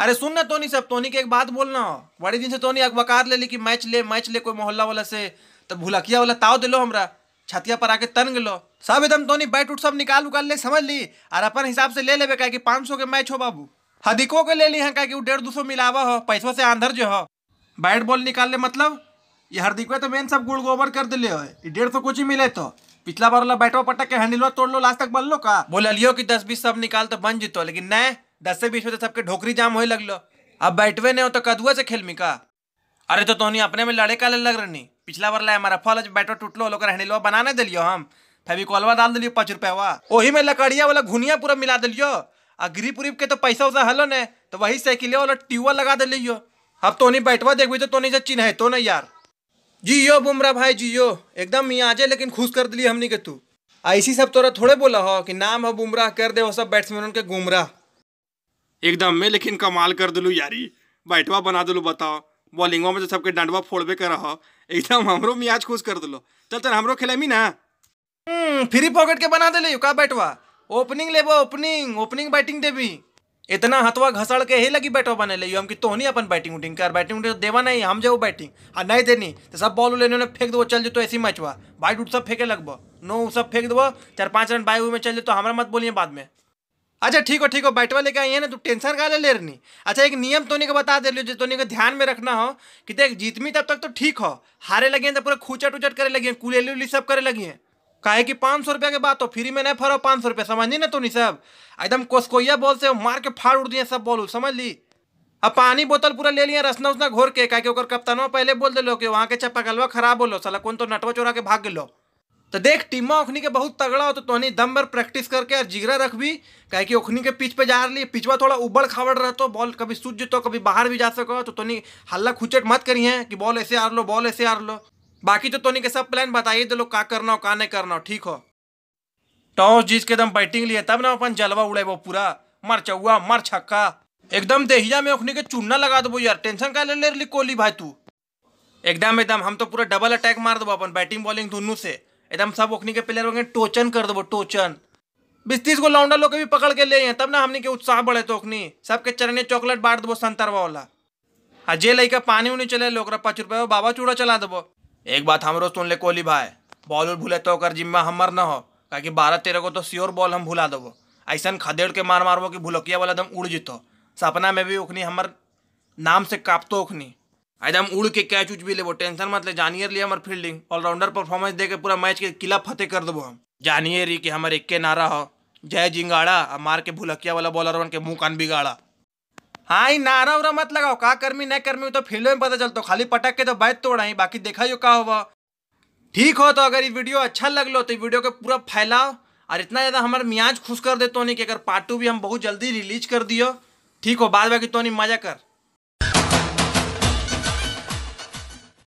अरे सुन ना तोनी सब तोनी के एक बात बोलना बड़ी दिन से तोनी अकबकार ले ली कि मैच ले मैच ले कोई मोहल्ला वाला से तो भुलकिया वाला ताव दिलो हमरा छतिया पर आके तन गलो सब एकदम तोनी बैट उठ सब निकाल उकाल ले समझ ली और अपन हिसाब से ले लेबे कि पाँच सौ के मैच हो बाबू हदिको के ले ली हैं काहे डेढ़ दो सौ मिलावा हो पैसों से आंधर जो हो बैट बॉल निकाल ले मतलब ये हरदिको तो मेन सब गुड़ गोबर कर दिले हो डेढ़ सौ कुछ ही मिले तो पिछला बार वाला बैटो पटक के हैंडलवा तोड़ लो लास्ट तक बन लो का बोलियो कि दस बीस सब निकाल तो बन जितो लेकिन नहीं दस से बीस में तो सबके ढोकरी जाम होए लगलो अब बैठवे नहीं हो तो कदुआ से खेलमी का अरे तो तोनी अपने में लड़े का ले लग रही पिछला बार लाए हमारा फल बैठो टूटलो लोग रहने लो बनाने दिलियो हम कोलवा डाल दिलियो पाँच रुपया वही में लकड़िया वाला घुनिया पूरा मिला दिलियो आ गरीब उरीब के तो पैसा उसे हलो ने तो वही साइकिल वाला ट्यूबा लगा दिलियो अब तोनी बैठवा देखबी तो तोनी से चिन्ह है तो नहीं यार जियो बुमरा भाई जियो एकदम मियाजे लेकिन खुश कर दिली हमने के तू ऐसी सब तोरा थोड़े बोला हो कि नाम हो बुमराह कर दे वो सब बैट्समैनों के गुमराह एकदम में लेकिन कमाल कर दिलू यारी बैठवा बना दिलू बताओ बॉलिंगवा में तो सबके डंडवा फोड़बे कर रहो एकदम हमरो मियाज खुश कर दिलो चल तर हमरो खेलेमी ना हम्म, फ्री पॉकेट के बना दिले का बैठवा ओपनिंग लेबो ओपनिंग ओपनिंग बैटिंग देबी इतना हथवा घसड़ के ही लगी बैठवा बने ले हम कि तो नहीं अपन बैटिंग उटिंग कर बैटिंग उटिंग देवा नहीं हम जाओ बैटिंग आ नहीं देनी तो सब बॉल लेने उन्हें फेंक दो चल जो तो ऐसी मैचवा बाइट उठ सब फेंके लगबो नो सब फेंक दो चार पाँच रन बाय हुए में चल जो तो हमारा मत बोलिए बाद में अच्छा ठीक हो ठीक हो बैठवा लेके आई है ना तू टेंशन का ले ले रही अच्छा एक नियम तोनी को बता दे लो जो तोनी को ध्यान में रखना हो कि देख जीतमी तब तक तो ठीक हो हारे हैं तो पूरा खूचट उचट करे लगी कुलेली उली सब करे लगी हैं कहे कि पाँच सौ रुपया के बात हो फ्री में नहीं फरो पाँच सौ रुपया ली ना तोनी सब एकदम कोसकोइया बॉल से मार के फाड़ उड़ दिए सब बॉल समझ ली अब पानी बोतल पूरा ले लिया रसना उसना घोर के कहे कि कप्तानों पहले बोल दिलो कि वहाँ के चप्पा खराब बोलो साला कौन तो नटवा चोरा के भाग गलो तो देख टीमा ओखनी के बहुत तगड़ा हो तो तोहनी दम भर प्रैक्टिस करके और जिगरा रख भी कहे कि ओखनी के पिच पे जा रही पिचवा थोड़ा उबड़ खाबड़ तो बॉल कभी सूझ तो, कभी बाहर भी जा सको तो तोनी हल्ला खुचट मत करी है कि बॉल ऐसे हार लो बॉल ऐसे हार लो बाकी तो तोनी के सब प्लान बताइए दे लो का करना हो का नहीं करना हो ठीक हो टॉस जीत के एकदम बैटिंग लिए तब ना अपन जलवा उड़ेबो पूरा मर चौआ मर छक्का एकदम देहिया में ओखनी के चूना लगा देबो यार टेंशन का ले ले कोहली भाई तू एकदम एकदम हम तो पूरा डबल अटैक मार देबो अपन बैटिंग बॉलिंग दोनों से एकदम सब ओखनी के प्लेयर होंगे टोचन कर देबो टोचन बीस तीस गो लौंडा लोग भी पकड़ के ले हैं तब ना हमने के उत्साह बढ़े तो ओखनी सबके चरने चॉकलेट बांट देबो संतरवा वाला हाँ जे लैके पानी उनी चले लोग पाँच रुपये बाबा चूड़ा चला देवो एक बात हमारो सुन ले कोहली भाई बॉल उल भूले तो जिम्मा हमर न हो कि बारह तेरह को तो श्योर बॉल हम भुला देबो ऐसा खदेड़ के मार मारबो कि भुलकिया वाला दम उड़ जितो सपना में भी ओखनी हमार नाम से कापतो ओखनी एकदम उड़ के कैच उच भी ले टेंशन मत ले जानियर लिए हमारे फील्डिंग ऑलराउंडर परफॉर्मेंस दे के पूरा मैच के किला फतेह कर देबो हम जानियर ही कि हमारे इक्के नारा हो जय जिंगाड़ा और मार के भुलकिया वाला बॉलर के मुंह कान बिगाड़ा हाँ ही नारा उरा मत लगाओ का कर्मी नहीं कर्मी तो फील्ड में पता चलता खाली पटक के तो बैठ तोड़ा ही बाकी देखा जो का हुआ ठीक हो तो अगर ये वीडियो अच्छा लगलो तो वीडियो के पूरा फैलाओ और इतना ज़्यादा हमारे मियाज खुश कर दे तोनी कि अगर पार्ट टू भी हम बहुत जल्दी रिलीज कर दियो ठीक हो बाद बाकी नहीं मजा कर